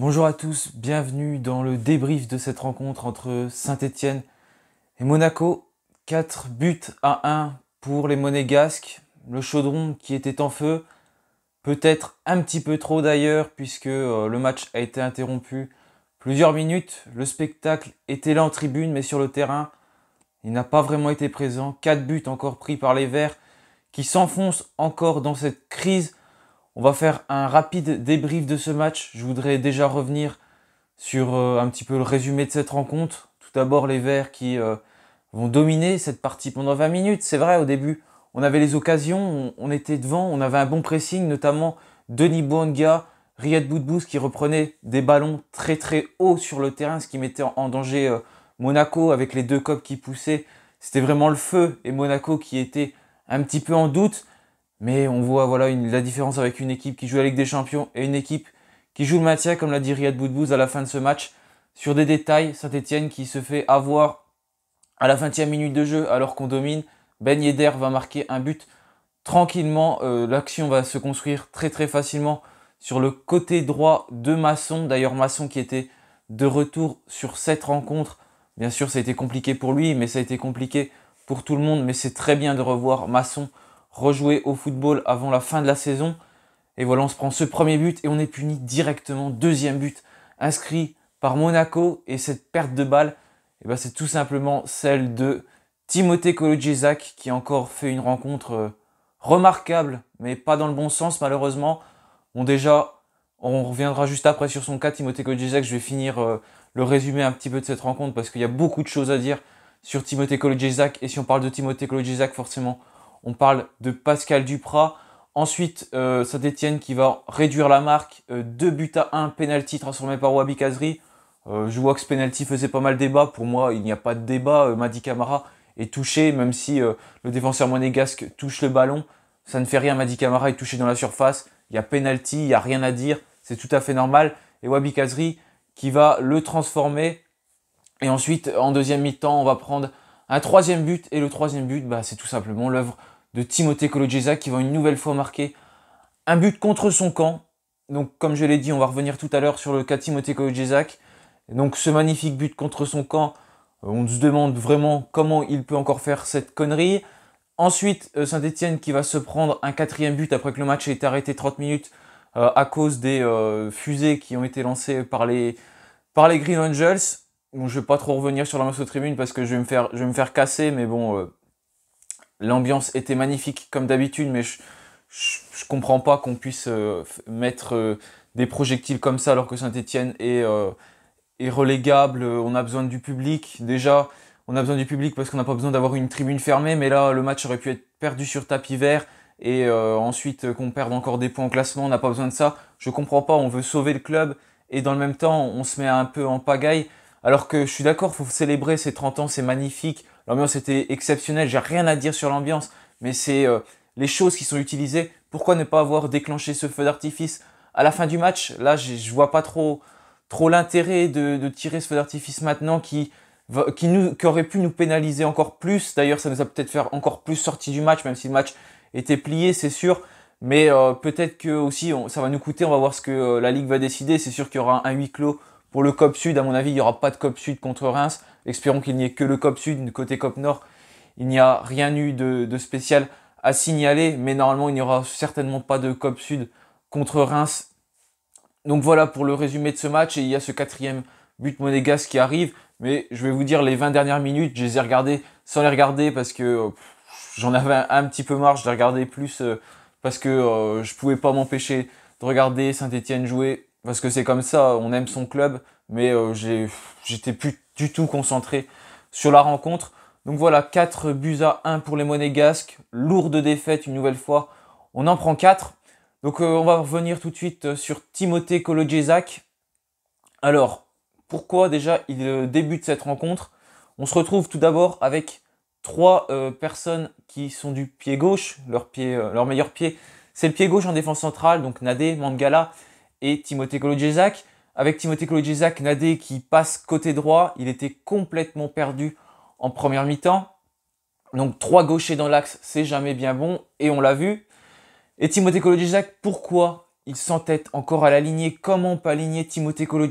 Bonjour à tous, bienvenue dans le débrief de cette rencontre entre Saint-Étienne et Monaco. 4 buts à 1 pour les monégasques, le chaudron qui était en feu, peut-être un petit peu trop d'ailleurs puisque euh, le match a été interrompu plusieurs minutes, le spectacle était là en tribune mais sur le terrain, il n'a pas vraiment été présent. 4 buts encore pris par les Verts qui s'enfoncent encore dans cette crise on va faire un rapide débrief de ce match. Je voudrais déjà revenir sur euh, un petit peu le résumé de cette rencontre. Tout d'abord les Verts qui euh, vont dominer cette partie pendant 20 minutes. C'est vrai, au début, on avait les occasions, on, était devant, on avait un bon pressing, notamment Denis Bouanga, Riyad Boudbouz qui reprenait des ballons très très haut sur le terrain, ce qui mettait en, danger euh, Monaco avec les deux copes qui poussaient. C'était vraiment le feu et Monaco qui était un petit peu en doute. Mais on voit voilà la différence avec une équipe qui joue la Ligue des Champions et une équipe qui joue le maintien, comme l'a dit Riyad Boudbouz à la fin de ce match. Sur des détails, Saint-Etienne qui se fait avoir à la 20e minute de jeu alors qu'on domine. Ben Yedder va marquer un but tranquillement. Euh, l'action va se construire très très facilement sur le côté droit de Masson. D'ailleurs Masson qui était de retour sur cette rencontre. Bien sûr ça a été compliqué pour lui mais ça a été compliqué pour tout le monde. Mais c'est très bien de revoir Masson rejouer au football avant la fin de la saison. Et voilà, on se prend ce premier but et on est puni directement. Deuxième but inscrit par Monaco et cette perte de balle, eh ben, c'est tout simplement celle de Timothée Kolojizak qui a encore fait une rencontre euh, remarquable, mais pas dans le bon sens malheureusement. on déjà, on reviendra juste après sur son cas, Timothée Kolojizak Je vais finir euh, le résumé un petit peu de cette rencontre parce qu'il y a beaucoup de choses à dire sur Timothée Kolojizak Et si on parle de Timothée Kolojizak forcément, on parle de Pascal Duprat. Ensuite, euh, Saint-Etienne qui va réduire la marque. Euh, deux buts à un, penalty transformé par Wabi Kazri. Euh, je vois que ce penalty faisait pas mal débat. Pour moi, il n'y a pas de débat. Madi Camara est touché, même si le défenseur monégasque touche le ballon. Ça ne fait rien, Madi Camara est touché dans la surface. Il y a penalty, il n'y a rien à dire. C'est tout à fait normal. Et Wabi Kazri qui va le transformer. Et ensuite, en deuxième mi-temps, on va prendre un troisième but. Et le troisième but, bah, c'est tout simplement l'œuvre de Timothée Kolodziejczak, qui va une nouvelle fois marquer un but contre son camp. Donc comme je l'ai dit, on va revenir tout à l'heure sur le cas Timothée Kolodziejczak. Donc ce magnifique but contre son camp, euh, on se demande vraiment comment il peut encore faire cette connerie. Ensuite, euh, Saint-Etienne qui va se prendre un quatrième but après que le match ait été arrêté 30 minutes euh, à cause des fusées qui ont été lancées par les, par les Green Angels. Bon, je ne vais pas trop revenir sur la masse aux tribunes parce que je vais me faire, je vais me faire casser, mais bon, L'ambiance était magnifique comme d'habitude, mais je, je, comprends pas qu'on puisse euh, mettre euh, des projectiles comme ça alors que Saint-Etienne euh, est, relégable. On a besoin du public. Déjà, on a besoin du public parce qu'on n'a pas besoin d'avoir une tribune fermée, mais là, le match aurait pu être perdu sur tapis vert. Et ensuite qu'on perde encore des points en classement, on n'a pas besoin de ça. Je comprends pas, on veut sauver le club et dans le même temps on se met un peu en pagaille. Alors que je suis d'accord, faut célébrer ces 30 ans, c'est magnifique. L'ambiance était exceptionnelle, j'ai rien à dire sur l'ambiance, mais c'est euh, les choses qui sont utilisées. Pourquoi ne pas avoir déclenché ce feu d'artifice à la fin du match Là, je vois pas trop, trop l'intérêt de, tirer ce feu d'artifice maintenant qui, qui, aurait pu nous pénaliser encore plus. D'ailleurs, ça nous a peut-être fait encore plus sortir du match, même si le match était plié, c'est sûr. Mais euh, peut-être que aussi ça va nous coûter. On va voir ce que euh, la ligue va décider. C'est sûr qu'il y aura un huis clos pour le COP Sud, à mon avis, il n'y aura pas de COP Sud contre Reims. Espérons qu'il n'y ait que le COP Sud. Côté COP Nord, il n'y a rien eu de, spécial à signaler, mais normalement, il n'y aura certainement pas de COP Sud contre Reims. Donc voilà pour le résumé de ce match. Et il y a ce quatrième but monégas qui arrive. Mais je vais vous dire, les 20 dernières minutes, je les ai regardées sans les regarder parce que euh, j'en avais un, petit peu marre. Je les regardais plus euh, parce que je euh, je pouvais pas m'empêcher de regarder Saint-Etienne jouer parce que c'est comme ça, on aime son club, mais euh, j'étais plus du tout concentré sur la rencontre. Donc voilà, 4 buts à 1 pour les Monégasques, lourde défaite une nouvelle fois, on en prend 4. Donc euh, on va revenir tout de suite euh, sur Timothée Kolodziejczak. Alors, pourquoi déjà il débute cette rencontre On se retrouve tout d'abord avec trois personnes qui sont du pied gauche, leur, pied, leur meilleur pied, c'est le pied gauche en défense centrale, donc Nadé, Mangala et Timothée Avec Timothée Nadé qui passe côté droit, il était complètement perdu en première mi-temps. Donc trois gauchers dans l'axe, c'est jamais bien bon, et on l'a vu. Et Timothée pourquoi il s'entête encore à l'aligner Comment pas aligner Timothée colo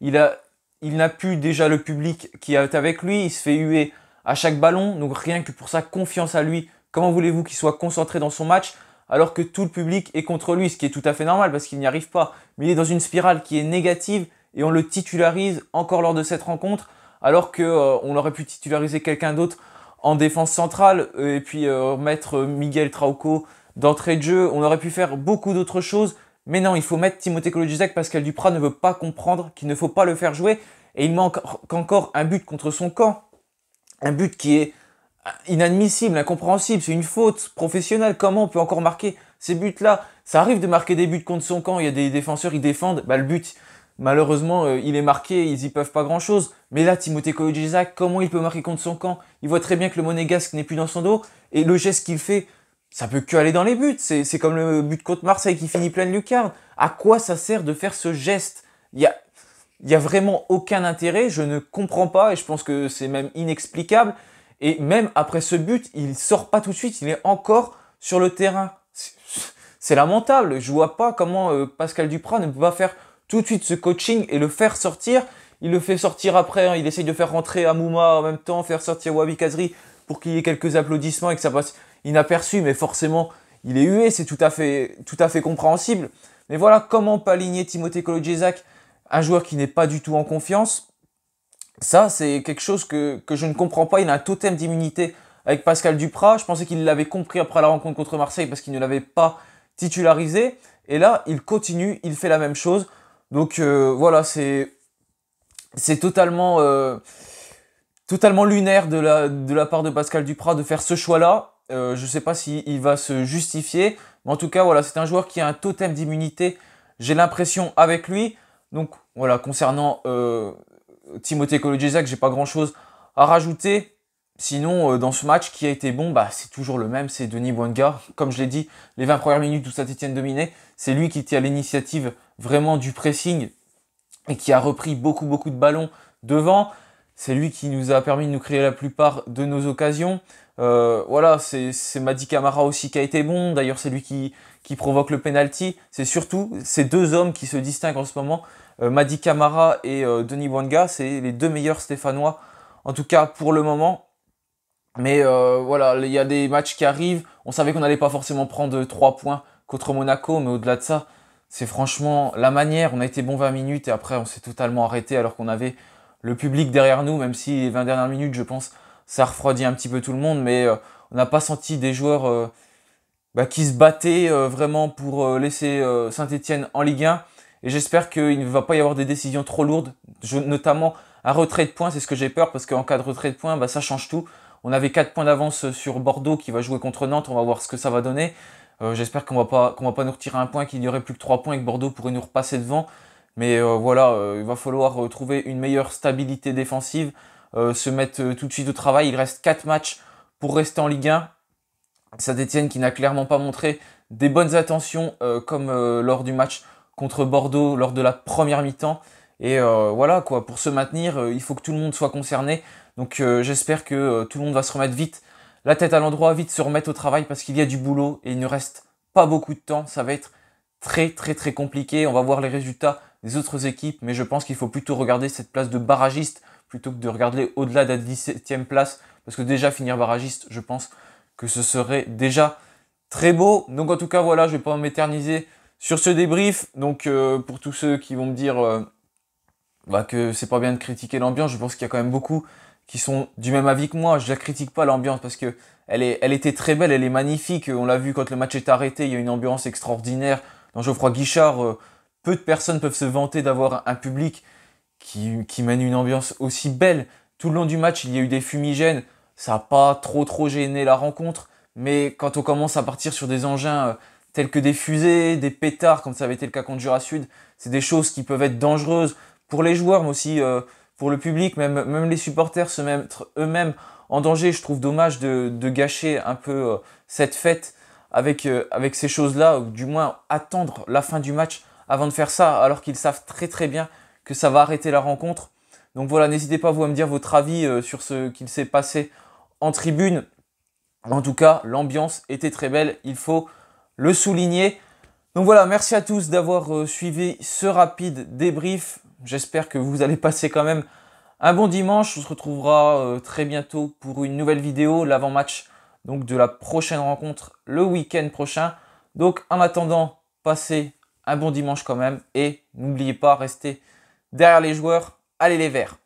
Il a, il n'a plus déjà le public qui est avec lui, il se fait huer à chaque ballon, donc rien que pour sa confiance à lui, comment voulez-vous qu'il soit concentré dans son match alors que tout le public est contre lui, ce qui est tout à fait normal parce qu'il n'y arrive pas. Mais il est dans une spirale qui est négative et on le titularise encore lors de cette rencontre, alors que euh, on aurait pu titulariser quelqu'un d'autre en défense centrale euh, et puis euh, mettre Miguel Trauco d'entrée de jeu. On aurait pu faire beaucoup d'autres choses, mais non, il faut mettre Timothée Kolodjizek parce qu'Al Duprat ne veut pas comprendre qu'il ne faut pas le faire jouer et il manque encore un but contre son camp, un but qui est inadmissible, incompréhensible, c'est une faute professionnelle. Comment on peut encore marquer ces buts-là Ça arrive de marquer des buts contre son camp, il y a des défenseurs, ils défendent, bah, le but, malheureusement, euh, il est marqué, ils y peuvent pas grand-chose. Mais là, Timothée Kojisak, comment il peut marquer contre son camp Il voit très bien que le monégasque n'est plus dans son dos, et le geste qu'il fait, ça peut que aller dans les buts. C'est comme le but contre Marseille qui finit plein de lucarne. À quoi ça sert de faire ce geste Il n'y y a vraiment aucun intérêt, je ne comprends pas, et je pense que c'est même inexplicable. Et même après ce but, il sort pas tout de suite, il est encore sur le terrain. C'est lamentable. Je vois pas comment euh, Pascal Duprat ne peut pas faire tout de suite ce coaching et le faire sortir. Il le fait sortir après, hein, il essaye de faire rentrer Amouma en même temps, faire sortir Wabi Kazri pour qu'il y ait quelques applaudissements et que ça passe inaperçu, mais forcément, il est hué, c'est tout à fait, tout à fait compréhensible. Mais voilà, comment paligner aligner Timothée Kolodziejczak, un joueur qui n'est pas du tout en confiance, ça, c'est quelque chose que, je ne comprends pas. Il a un totem d'immunité avec Pascal Duprat. Je pensais qu'il l'avait compris après la rencontre contre Marseille parce qu'il ne l'avait pas titularisé. Et là, il continue, il fait la même chose. Donc euh, voilà, c'est c'est totalement euh, totalement lunaire de la de la part de Pascal Duprat de faire ce choix-là. Euh, je ne sais pas s'il va se justifier, mais en tout cas voilà, c'est un joueur qui a un totem d'immunité. J'ai l'impression avec lui. Donc voilà, concernant Timothée je j'ai pas grand chose à rajouter. Sinon, euh, dans ce match qui a été bon, bah, c'est toujours le même, c'est Denis Boingard. Comme je l'ai dit, les 20 premières minutes où saint t'étienne dominé, c'est lui qui était à l'initiative vraiment du pressing et qui a repris beaucoup beaucoup de ballons devant. C'est lui qui nous a permis de nous créer la plupart de nos occasions. Euh, voilà, c'est Madi Camara aussi qui a été bon. D'ailleurs, c'est lui qui, provoque le penalty. C'est surtout ces deux hommes qui se distinguent en ce moment. Euh, Madi Camara et euh, Denis Wanga, c'est les deux meilleurs Stéphanois, en tout cas pour le moment. Mais voilà, il y a des matchs qui arrivent. On savait qu'on n'allait pas forcément prendre 3 points contre Monaco, mais au-delà de ça, c'est franchement la manière. On a été bon 20 minutes et après, on s'est totalement arrêté alors qu'on avait le public derrière nous, même si les 20 dernières minutes, je pense, ça refroidit un petit peu tout le monde, mais euh, on n'a pas senti des joueurs euh, bah, qui se battaient euh, vraiment pour laisser Saint-Etienne en Ligue 1. Et j'espère qu'il ne va pas y avoir des décisions trop lourdes, notamment un retrait de points, c'est ce que j'ai peur, parce qu'en cas de retrait de points, bah, ça change tout. On avait 4 points d'avance sur Bordeaux qui va jouer contre Nantes, on va voir ce que ça va donner. j'espère qu'on ne va pas nous retirer un point, qu'il n'y aurait plus que 3 points et que Bordeaux pourrait nous repasser devant. Mais euh, voilà, euh, il va falloir euh, trouver une meilleure stabilité défensive, se mettre tout de suite au travail. Il reste 4 matchs pour rester en Ligue 1. Ça détienne qui n'a clairement pas montré des bonnes attentions comme lors du match contre Bordeaux, lors de la première mi-temps. Et voilà, quoi, pour se maintenir, il faut que tout le monde soit concerné. Donc j'espère que tout le monde va se remettre vite la tête à l'endroit, vite se remettre au travail parce qu'il y a du boulot et il ne reste pas beaucoup de temps. Ça va être très très très compliqué. On va voir les résultats des autres équipes, mais je pense qu'il faut plutôt regarder cette place de barragiste plutôt que de regarder au-delà de la 17e place, parce que déjà finir barragiste, je pense que ce serait déjà très beau. Donc en tout cas, voilà, je vais pas m'éterniser sur ce débrief. Donc euh, pour tous ceux qui vont me dire euh, bah, que c'est pas bien de critiquer l'ambiance, je pense qu'il y a quand même beaucoup qui sont du même avis que moi. Je la critique pas l'ambiance parce que elle, est, elle était très belle, elle est magnifique. On l'a vu quand le match est arrêté, il y a une ambiance extraordinaire. Dans Geoffroy Guichard, euh, peu de personnes peuvent se vanter d'avoir un public qui, qui mène une ambiance aussi belle. Tout le long du match, il y a eu des fumigènes. Ça n'a pas trop trop gêné la rencontre. Mais quand on commence à partir sur des engins euh, tels que des fusées, des pétards, comme ça avait été le cas contre Jura Sud, c'est des choses qui peuvent être dangereuses pour les joueurs, mais aussi euh, pour le public. Même, même les supporters se mettent eux-mêmes en danger. Je trouve dommage de, de gâcher un peu euh, cette fête avec, avec ces choses-là, ou du moins attendre la fin du match avant de faire ça, alors qu'ils savent très très bien que ça va arrêter la rencontre. Donc voilà, n'hésitez pas vous à me dire votre avis euh, sur ce qu'il s'est passé en tribune. En tout cas, l'ambiance était très belle, il faut le souligner. Donc voilà, merci à tous d'avoir euh, suivi ce rapide débrief. J'espère que vous allez passer quand même un bon dimanche. On se retrouvera euh, très bientôt pour une nouvelle vidéo, l'avant-match donc de la prochaine rencontre le week-end prochain. Donc en attendant, passez un bon dimanche quand même. Et n'oubliez pas, restez derrière les joueurs. Allez les verts